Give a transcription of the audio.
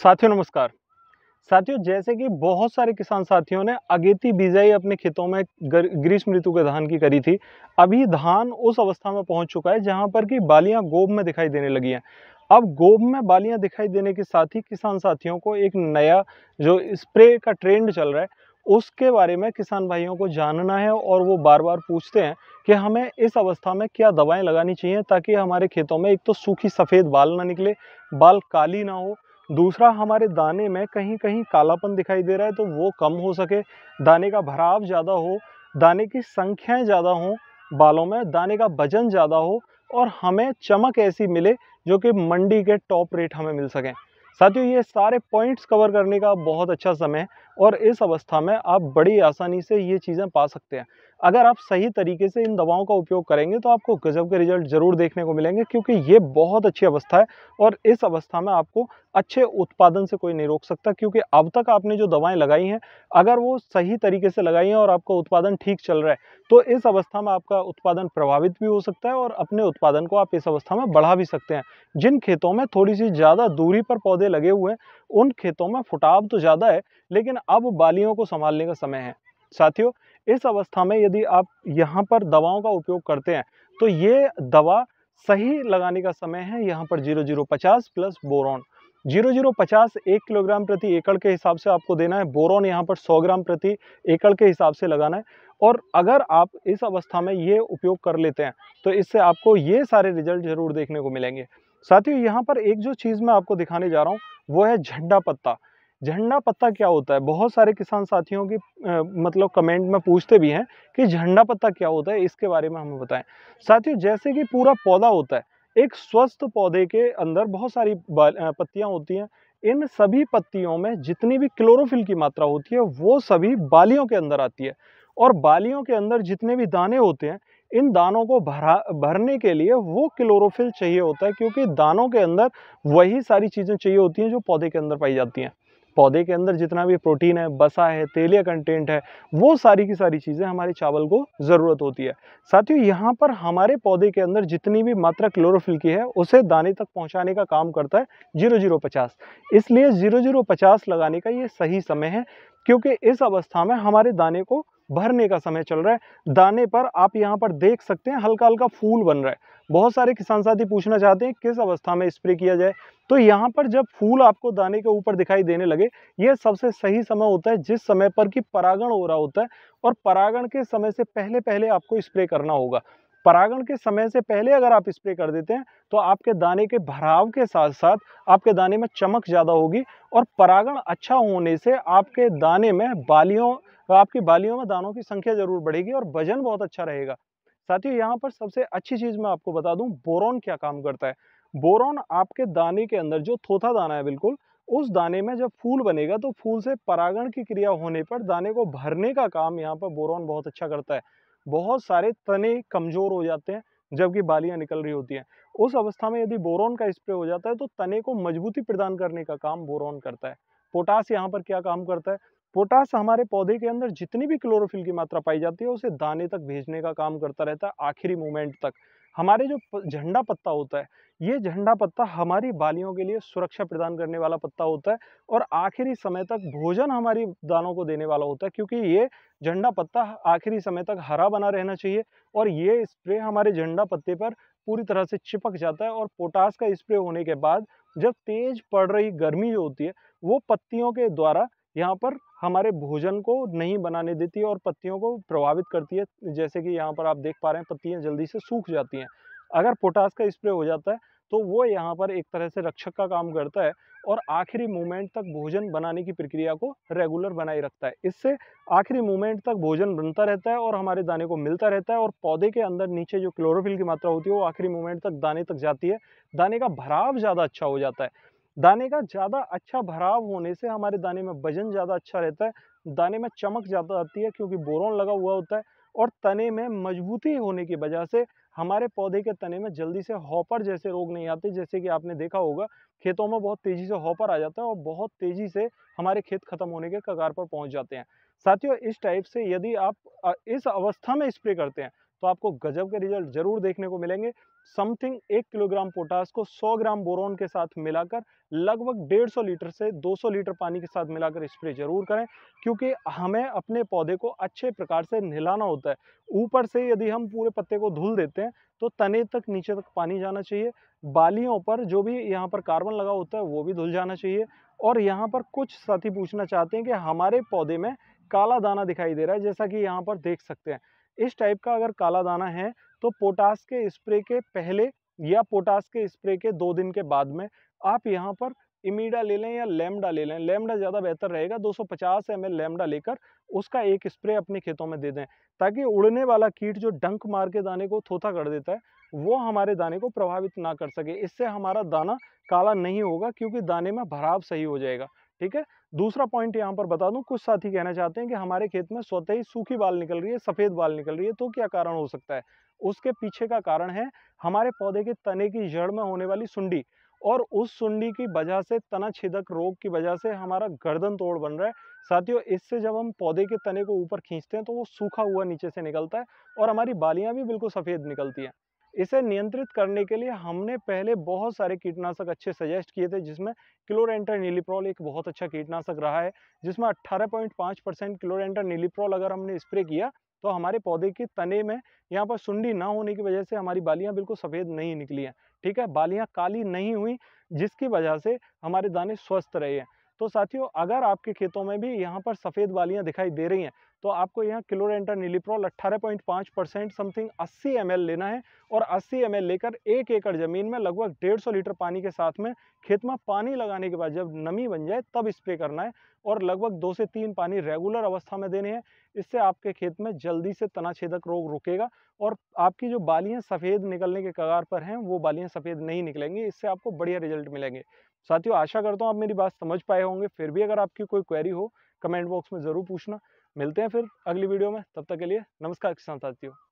साथियों नमस्कार साथियों जैसे कि बहुत सारे किसान साथियों ने अगेती बीजाई अपने खेतों में ग्रीष्म ऋतु के धान की करी थी अभी धान उस अवस्था में पहुंच चुका है जहां पर कि बालियां गोब में दिखाई देने लगी हैं अब गोब में बालियां दिखाई देने के साथ ही किसान साथियों को एक नया जो स्प्रे का ट्रेंड चल रहा है उसके बारे में किसान भाइयों को जानना है और वो बार बार पूछते हैं कि हमें इस अवस्था में क्या दवाएं लगानी चाहिए ताकि हमारे खेतों में एक तो सूखी सफ़ेद बाल ना निकले बाल काली ना हो दूसरा हमारे दाने में कहीं कहीं कालापन दिखाई दे रहा है तो वो कम हो सके दाने का भराव ज़्यादा हो दाने की संख्याएं ज़्यादा हों बालों में दाने का वजन ज़्यादा हो और हमें चमक ऐसी मिले जो कि मंडी के टॉप रेट हमें मिल सकें साथियों ये सारे पॉइंट्स कवर करने का बहुत अच्छा समय है और इस अवस्था में आप बड़ी आसानी से ये चीज़ें पा सकते हैं अगर आप सही तरीके से इन दवाओं का उपयोग करेंगे तो आपको गजब के रिजल्ट ज़रूर देखने को मिलेंगे क्योंकि ये बहुत अच्छी अवस्था है और इस अवस्था में आपको अच्छे उत्पादन से कोई नहीं रोक सकता क्योंकि अब तक आपने जो दवाएं लगाई हैं अगर वो सही तरीके से लगाई हैं और आपका उत्पादन ठीक चल रहा है तो इस अवस्था में आपका उत्पादन प्रभावित भी हो सकता है और अपने उत्पादन को आप इस अवस्था में बढ़ा भी सकते हैं जिन खेतों में थोड़ी सी ज़्यादा दूरी पर पौधे लगे हुए हैं उन खेतों में फुटाव तो ज़्यादा है लेकिन अब बालियों को संभालने का समय है साथियों इस अवस्था में यदि आप यहाँ पर दवाओं का उपयोग करते हैं तो ये दवा सही लगाने का समय है यहाँ पर जीरो जीरो पचास प्लस बोरॉन जीरो जीरो पचास एक किलोग्राम प्रति एकड़ के हिसाब से आपको देना है बोरॉन यहाँ पर सौ ग्राम प्रति एकड़ के हिसाब से लगाना है और अगर आप इस अवस्था में ये उपयोग कर लेते हैं तो इससे आपको ये सारे रिजल्ट ज़रूर देखने को मिलेंगे साथियों यहाँ पर एक जो चीज़ मैं आपको दिखाने जा रहा हूँ वो है झंडा पत्ता झंडा पत्ता क्या होता है बहुत सारे किसान साथियों की मतलब कमेंट में पूछते भी हैं कि झंडा पत्ता क्या होता है इसके बारे में हमें बताएं साथियों जैसे कि पूरा पौधा होता है एक स्वस्थ पौधे के अंदर बहुत सारी पत्तियां होती हैं इन सभी पत्तियों में जितनी भी क्लोरोफिल की मात्रा होती है वो सभी बालियों के अंदर आती है और बालियों के अंदर जितने भी दाने होते हैं इन दानों को भरा भरने के लिए वो क्लोरोफिल चाहिए होता है क्योंकि दानों के अंदर वही सारी चीज़ें चाहिए होती हैं जो पौधे के अंदर पाई जाती हैं पौधे के अंदर जितना भी प्रोटीन है बसा है तेलिया कंटेंट है वो सारी की सारी चीज़ें हमारे चावल को ज़रूरत होती है साथियों यहाँ पर हमारे पौधे के अंदर जितनी भी मात्रा क्लोरोफिल की है उसे दाने तक पहुँचाने का काम करता है जीरो जीरो पचास इसलिए जीरो जीरो पचास लगाने का ये सही समय है क्योंकि इस अवस्था में हमारे दाने को भरने का समय चल रहा है दाने पर आप यहाँ पर देख सकते हैं हल्का हल्का फूल बन रहा है बहुत सारे किसान साथी पूछना चाहते हैं किस अवस्था में स्प्रे किया जाए तो यहाँ पर जब फूल आपको दाने के ऊपर दिखाई देने लगे ये सबसे सही समय होता है जिस समय पर कि परागण हो रहा होता है और परागण के समय से पहले पहले आपको स्प्रे करना होगा परागण के समय से पहले अगर आप स्प्रे कर देते हैं तो आपके दाने के भराव के साथ साथ आपके दाने में चमक ज़्यादा होगी और परागण अच्छा होने से आपके दाने में बालियों तो आपकी बालियों में दानों की संख्या ज़रूर बढ़ेगी और वजन बहुत अच्छा रहेगा साथियों यहाँ पर सबसे अच्छी चीज़ मैं आपको बता दूं बोरॉन क्या काम करता है बोरॉन आपके दाने के अंदर जो थोथा दाना है बिल्कुल उस दाने में जब फूल बनेगा तो फूल से परागण की क्रिया होने पर दाने को भरने का काम यहाँ पर बोरॉन बहुत अच्छा करता है बहुत सारे तने कमज़ोर हो जाते हैं जबकि बालियां निकल रही होती हैं उस अवस्था में यदि बोरोन का स्प्रे हो जाता है तो तने को मजबूती प्रदान करने का काम बोरोन करता है पोटास यहाँ पर क्या काम करता है पोटास हमारे पौधे के अंदर जितनी भी क्लोरोफिल की मात्रा पाई जाती है उसे दाने तक भेजने का काम करता रहता है आखिरी मोमेंट तक हमारे जो झंडा पत्ता होता है ये झंडा पत्ता हमारी बालियों के लिए सुरक्षा प्रदान करने वाला पत्ता होता है और आखिरी समय तक भोजन हमारी दानों को देने वाला होता है क्योंकि ये झंडा पत्ता आखिरी समय तक हरा बना रहना चाहिए और ये स्प्रे हमारे झंडा पत्ते पर पूरी तरह से चिपक जाता है और पोटास का स्प्रे होने के बाद जब तेज पड़ रही गर्मी जो होती है वो पत्तियों के द्वारा यहाँ पर हमारे भोजन को नहीं बनाने देती है और पत्तियों को प्रभावित करती है जैसे कि यहाँ पर आप देख पा रहे हैं पत्तियाँ जल्दी से सूख जाती हैं अगर पोटास का स्प्रे हो जाता है तो वो यहाँ पर एक तरह से रक्षक का काम करता है और आखिरी मोमेंट तक भोजन बनाने की प्रक्रिया को रेगुलर बनाए रखता है इससे आखिरी मोमेंट तक भोजन बनता रहता है और हमारे दाने को मिलता रहता है और पौधे के अंदर नीचे जो क्लोरोफिल की मात्रा होती है वो आखिरी मोमेंट तक दाने तक जाती है दाने का भराव ज़्यादा अच्छा हो जाता है दाने का ज़्यादा अच्छा भराव होने से हमारे दाने में वजन ज़्यादा अच्छा रहता है दाने में चमक ज़्यादा आती है क्योंकि बोरोन लगा हुआ होता है और तने में मजबूती होने की वजह से हमारे पौधे के तने में जल्दी से हॉपर जैसे रोग नहीं आते जैसे कि आपने देखा होगा खेतों में बहुत तेज़ी से हॉपर आ जाता है और बहुत तेज़ी से हमारे खेत ख़त्म होने के कगार पर पहुंच जाते हैं साथियों इस टाइप से यदि आप इस अवस्था में स्प्रे करते हैं तो आपको गजब के रिजल्ट जरूर देखने को मिलेंगे समथिंग एक किलोग्राम पोटास को 100 ग्राम बोरोन के साथ मिलाकर लगभग 150 लीटर से 200 लीटर पानी के साथ मिलाकर स्प्रे जरूर करें क्योंकि हमें अपने पौधे को अच्छे प्रकार से नहलाना होता है ऊपर से यदि हम पूरे पत्ते को धुल देते हैं तो तने तक नीचे तक पानी जाना चाहिए बालियों पर जो भी यहाँ पर कार्बन लगा होता है वो भी धुल जाना चाहिए और यहाँ पर कुछ साथी पूछना चाहते हैं कि हमारे पौधे में काला दाना दिखाई दे रहा है जैसा कि यहाँ पर देख सकते हैं इस टाइप का अगर काला दाना है तो पोटास के स्प्रे के पहले या पोटास के स्प्रे के दो दिन के बाद में आप यहाँ पर इमीडा ले लें या लेमडा ले लें लेमडा ज़्यादा बेहतर रहेगा 250 एल लेमडा लेकर उसका एक स्प्रे अपने खेतों में दे दें ताकि उड़ने वाला कीट जो डंक मार के दाने को थोथा कर देता है वो हमारे दाने को प्रभावित ना कर सके इससे हमारा दाना काला नहीं होगा क्योंकि दाने में भराव सही हो जाएगा ठीक है दूसरा पॉइंट यहाँ पर बता दूँ कुछ साथी कहना चाहते हैं कि हमारे खेत में स्वतः ही सूखी बाल निकल रही है सफ़ेद बाल निकल रही है तो क्या कारण हो सकता है उसके पीछे का कारण है हमारे पौधे के तने की जड़ में होने वाली सुंडी और उस सुंडी की वजह से तना छिदक रोग की वजह से हमारा गर्दन तोड़ बन रहा है साथियों इससे जब हम पौधे के तने को ऊपर खींचते हैं तो वो सूखा हुआ नीचे से निकलता है और हमारी बालियाँ भी बिल्कुल सफ़ेद निकलती हैं इसे नियंत्रित करने के लिए हमने पहले बहुत सारे कीटनाशक अच्छे सजेस्ट किए थे जिसमें क्लोरेंटर नीलिप्रोल एक बहुत अच्छा कीटनाशक रहा है जिसमें 18.5 परसेंट क्लोरेंटर नीलिप्रोल अगर हमने स्प्रे किया तो हमारे पौधे के तने में यहाँ पर सुंडी ना होने की वजह से हमारी बालियाँ बिल्कुल सफ़ेद नहीं निकली हैं ठीक है बालियाँ काली नहीं हुई जिसकी वजह से हमारे दाने स्वस्थ रहे हैं तो साथियों अगर आपके खेतों में भी यहाँ पर सफ़ेद बालियाँ दिखाई दे रही हैं तो आपको यहाँ अट्ठारह पॉइंट 18.5 परसेंट समथिंग 80 एम लेना है और 80 एम लेकर एक एकड़ ज़मीन में लगभग 150 लीटर पानी के साथ में खेत में पानी लगाने के बाद जब नमी बन जाए तब स्प्रे करना है और लगभग दो से तीन पानी रेगुलर अवस्था में देने हैं इससे आपके खेत में जल्दी से तनाछेदक रोग रुकेगा और आपकी जो बालियाँ सफ़ेद निकलने के कगार पर हैं वो बालियाँ सफ़ेद नहीं निकलेंगी इससे आपको बढ़िया रिजल्ट मिलेंगे साथियों आशा करता हूँ आप मेरी बात समझ पाए होंगे फिर भी अगर आपकी कोई क्वेरी हो कमेंट बॉक्स में ज़रूर पूछना मिलते हैं फिर अगली वीडियो में तब तक के लिए नमस्कार किसान साथियों